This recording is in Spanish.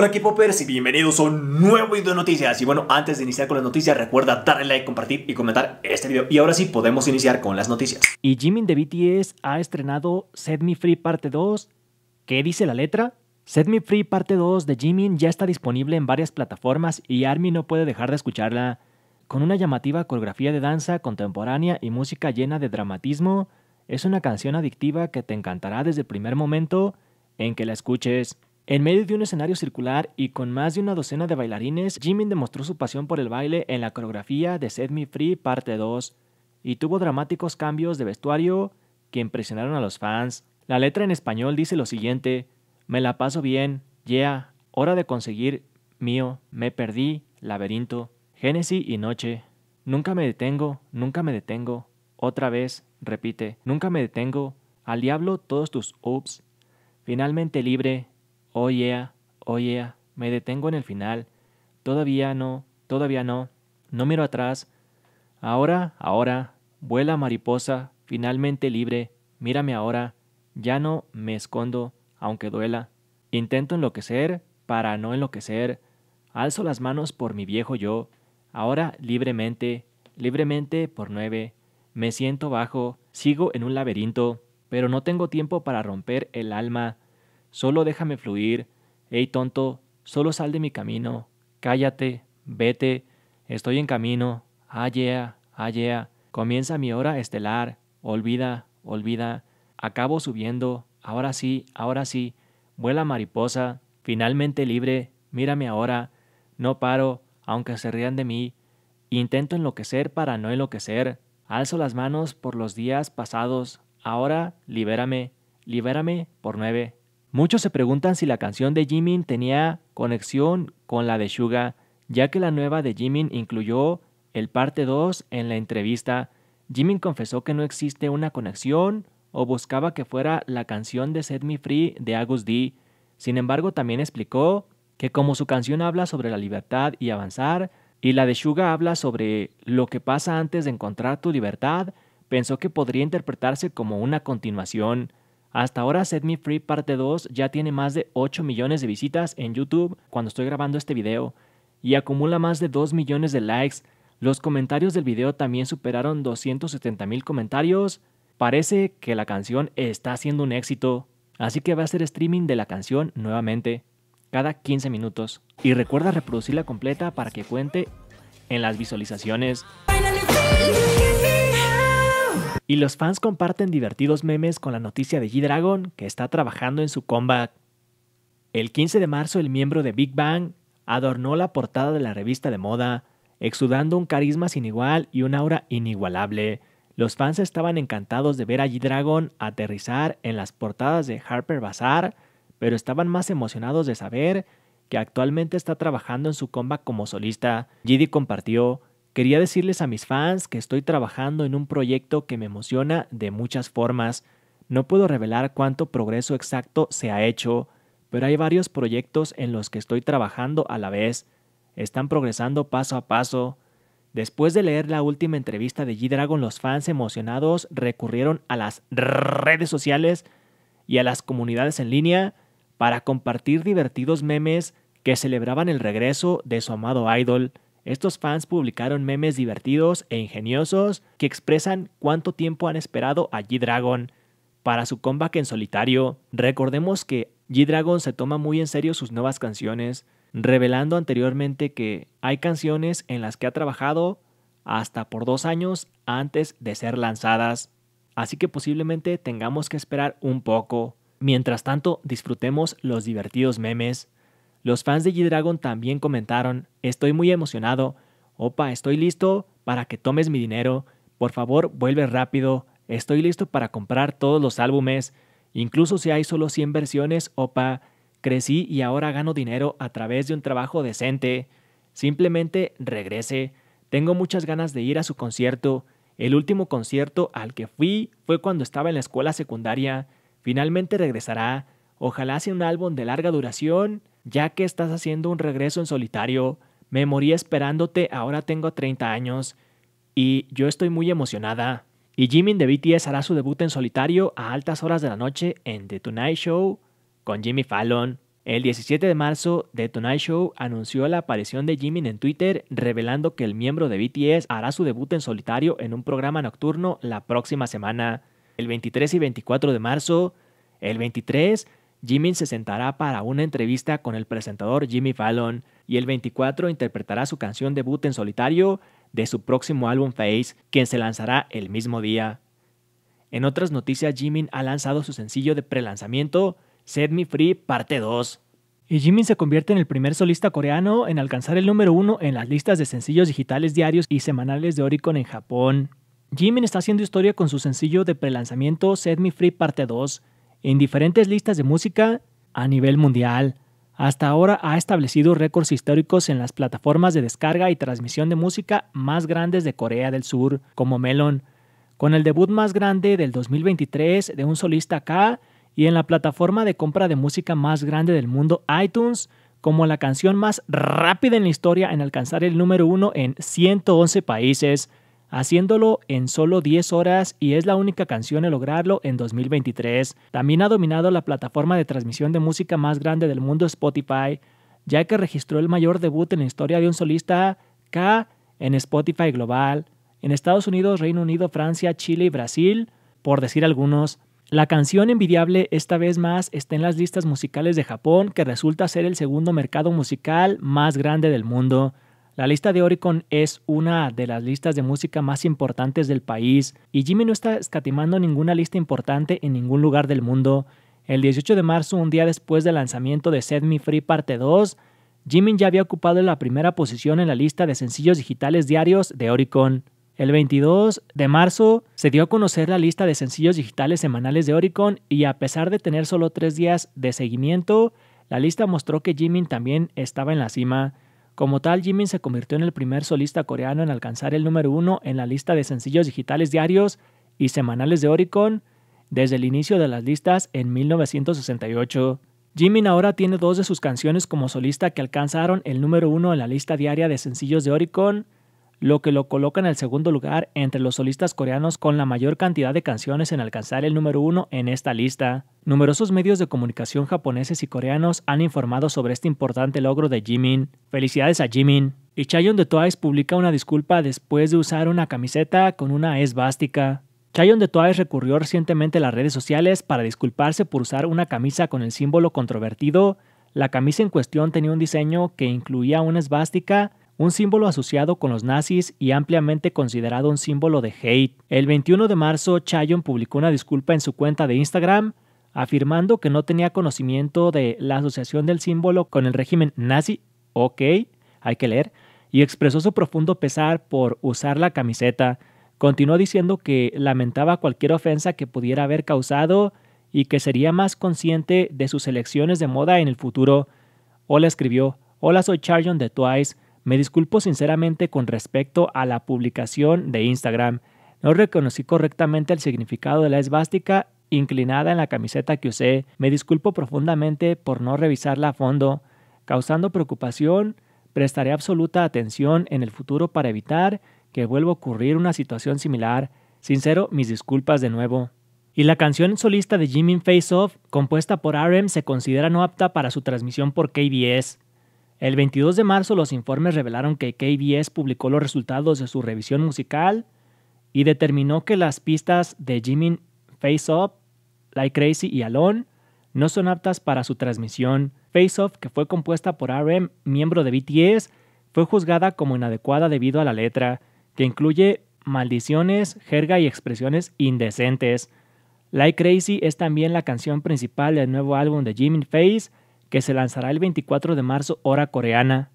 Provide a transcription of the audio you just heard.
Hola equipo Poppers y bienvenidos a un nuevo video de noticias Y bueno, antes de iniciar con las noticias recuerda darle like, compartir y comentar este video Y ahora sí, podemos iniciar con las noticias Y Jimin de BTS ha estrenado Set Me Free Parte 2 ¿Qué dice la letra? Set Me Free Parte 2 de Jimin ya está disponible en varias plataformas y Army no puede dejar de escucharla Con una llamativa coreografía de danza contemporánea y música llena de dramatismo Es una canción adictiva que te encantará desde el primer momento en que la escuches en medio de un escenario circular y con más de una docena de bailarines, Jimin demostró su pasión por el baile en la coreografía de Set Me Free Parte 2 y tuvo dramáticos cambios de vestuario que impresionaron a los fans. La letra en español dice lo siguiente: Me la paso bien, yeah, hora de conseguir, mío, me perdí, laberinto, Génesis y noche. Nunca me detengo, nunca me detengo. Otra vez, repite, nunca me detengo. Al diablo todos tus ups. Finalmente libre, Oh yeah, oh me detengo en el final. Todavía no, todavía no, no miro atrás. Ahora, ahora, vuela mariposa, finalmente libre, mírame ahora, ya no me escondo, aunque duela. Intento enloquecer para no enloquecer, alzo las manos por mi viejo yo, ahora libremente, libremente por nueve, me siento bajo, sigo en un laberinto, pero no tengo tiempo para romper el alma, Solo déjame fluir. Hey tonto, solo sal de mi camino. Cállate, vete. Estoy en camino. Ah, ah, yeah, Comienza mi hora estelar. Olvida, olvida. Acabo subiendo. Ahora sí, ahora sí. Vuela mariposa. Finalmente libre. Mírame ahora. No paro, aunque se rían de mí. Intento enloquecer para no enloquecer. Alzo las manos por los días pasados. Ahora libérame, libérame por nueve. Muchos se preguntan si la canción de Jimin tenía conexión con la de Suga, ya que la nueva de Jimin incluyó el parte 2 en la entrevista. Jimin confesó que no existe una conexión o buscaba que fuera la canción de Set Me Free de Agus D. Sin embargo, también explicó que como su canción habla sobre la libertad y avanzar, y la de Suga habla sobre lo que pasa antes de encontrar tu libertad, pensó que podría interpretarse como una continuación. Hasta ahora Set Me Free parte 2 ya tiene más de 8 millones de visitas en YouTube cuando estoy grabando este video y acumula más de 2 millones de likes. Los comentarios del video también superaron 270 mil comentarios. Parece que la canción está siendo un éxito, así que va a hacer streaming de la canción nuevamente, cada 15 minutos. Y recuerda reproducirla completa para que cuente en las visualizaciones. Y los fans comparten divertidos memes con la noticia de G-Dragon que está trabajando en su comeback. El 15 de marzo el miembro de Big Bang adornó la portada de la revista de moda, exudando un carisma sin igual y una aura inigualable. Los fans estaban encantados de ver a G-Dragon aterrizar en las portadas de Harper Bazaar, pero estaban más emocionados de saber que actualmente está trabajando en su comeback como solista. GD compartió Quería decirles a mis fans que estoy trabajando en un proyecto que me emociona de muchas formas. No puedo revelar cuánto progreso exacto se ha hecho, pero hay varios proyectos en los que estoy trabajando a la vez. Están progresando paso a paso. Después de leer la última entrevista de G-Dragon, los fans emocionados recurrieron a las redes sociales y a las comunidades en línea para compartir divertidos memes que celebraban el regreso de su amado idol. Estos fans publicaron memes divertidos e ingeniosos que expresan cuánto tiempo han esperado a G-Dragon para su comeback en solitario. Recordemos que G-Dragon se toma muy en serio sus nuevas canciones, revelando anteriormente que hay canciones en las que ha trabajado hasta por dos años antes de ser lanzadas, así que posiblemente tengamos que esperar un poco. Mientras tanto, disfrutemos los divertidos memes. Los fans de G-Dragon también comentaron, estoy muy emocionado, opa, estoy listo para que tomes mi dinero, por favor vuelve rápido, estoy listo para comprar todos los álbumes, incluso si hay solo 100 versiones, opa, crecí y ahora gano dinero a través de un trabajo decente, simplemente regrese, tengo muchas ganas de ir a su concierto, el último concierto al que fui fue cuando estaba en la escuela secundaria, finalmente regresará, ojalá sea un álbum de larga duración, ya que estás haciendo un regreso en solitario, me morí esperándote, ahora tengo 30 años y yo estoy muy emocionada. Y Jimin de BTS hará su debut en solitario a altas horas de la noche en The Tonight Show con Jimmy Fallon. El 17 de marzo, The Tonight Show anunció la aparición de Jimin en Twitter, revelando que el miembro de BTS hará su debut en solitario en un programa nocturno la próxima semana. El 23 y 24 de marzo, el 23, Jimin se sentará para una entrevista con el presentador Jimmy Fallon y el 24 interpretará su canción debut en solitario de su próximo álbum Face, quien se lanzará el mismo día. En otras noticias, Jimin ha lanzado su sencillo de prelanzamiento, Set Me Free Parte 2. Y Jimin se convierte en el primer solista coreano en alcanzar el número uno en las listas de sencillos digitales diarios y semanales de Oricon en Japón. Jimin está haciendo historia con su sencillo de prelanzamiento Set Me Free Parte 2, en diferentes listas de música a nivel mundial. Hasta ahora ha establecido récords históricos en las plataformas de descarga y transmisión de música más grandes de Corea del Sur, como Melon, con el debut más grande del 2023 de un solista K y en la plataforma de compra de música más grande del mundo iTunes, como la canción más rápida en la historia en alcanzar el número uno en 111 países, haciéndolo en solo 10 horas y es la única canción en lograrlo en 2023. También ha dominado la plataforma de transmisión de música más grande del mundo Spotify, ya que registró el mayor debut en la historia de un solista K en Spotify Global, en Estados Unidos, Reino Unido, Francia, Chile y Brasil, por decir algunos. La canción Envidiable esta vez más está en las listas musicales de Japón, que resulta ser el segundo mercado musical más grande del mundo. La lista de Oricon es una de las listas de música más importantes del país y Jimmy no está escatimando ninguna lista importante en ningún lugar del mundo. El 18 de marzo, un día después del lanzamiento de Set Me Free Parte 2, Jimin ya había ocupado la primera posición en la lista de sencillos digitales diarios de Oricon. El 22 de marzo se dio a conocer la lista de sencillos digitales semanales de Oricon y a pesar de tener solo tres días de seguimiento, la lista mostró que Jimin también estaba en la cima. Como tal, Jimin se convirtió en el primer solista coreano en alcanzar el número uno en la lista de sencillos digitales diarios y semanales de Oricon desde el inicio de las listas en 1968. Jimin ahora tiene dos de sus canciones como solista que alcanzaron el número uno en la lista diaria de sencillos de Oricon lo que lo coloca en el segundo lugar entre los solistas coreanos con la mayor cantidad de canciones en alcanzar el número uno en esta lista. Numerosos medios de comunicación japoneses y coreanos han informado sobre este importante logro de Jimin. Felicidades a Jimin. Y Chayon de Twice publica una disculpa después de usar una camiseta con una e esvástica. Chayon de Twice recurrió recientemente a las redes sociales para disculparse por usar una camisa con el símbolo controvertido. La camisa en cuestión tenía un diseño que incluía una esvástica un símbolo asociado con los nazis y ampliamente considerado un símbolo de hate. El 21 de marzo, Chayon publicó una disculpa en su cuenta de Instagram afirmando que no tenía conocimiento de la asociación del símbolo con el régimen nazi, ok, hay que leer, y expresó su profundo pesar por usar la camiseta. Continuó diciendo que lamentaba cualquier ofensa que pudiera haber causado y que sería más consciente de sus elecciones de moda en el futuro. Hola escribió, hola soy Charion de Twice, me disculpo sinceramente con respecto a la publicación de Instagram. No reconocí correctamente el significado de la esvástica inclinada en la camiseta que usé. Me disculpo profundamente por no revisarla a fondo, causando preocupación. Prestaré absoluta atención en el futuro para evitar que vuelva a ocurrir una situación similar. Sincero, mis disculpas de nuevo. Y la canción solista de Jimmy Face Off, compuesta por RM, se considera no apta para su transmisión por KBS. El 22 de marzo los informes revelaron que KBS publicó los resultados de su revisión musical y determinó que las pistas de Jimmy Face Off, Like Crazy y Alone no son aptas para su transmisión. Face Off, que fue compuesta por RM, miembro de BTS, fue juzgada como inadecuada debido a la letra, que incluye maldiciones, jerga y expresiones indecentes. Like Crazy es también la canción principal del nuevo álbum de Jimmy Face, que se lanzará el 24 de marzo hora coreana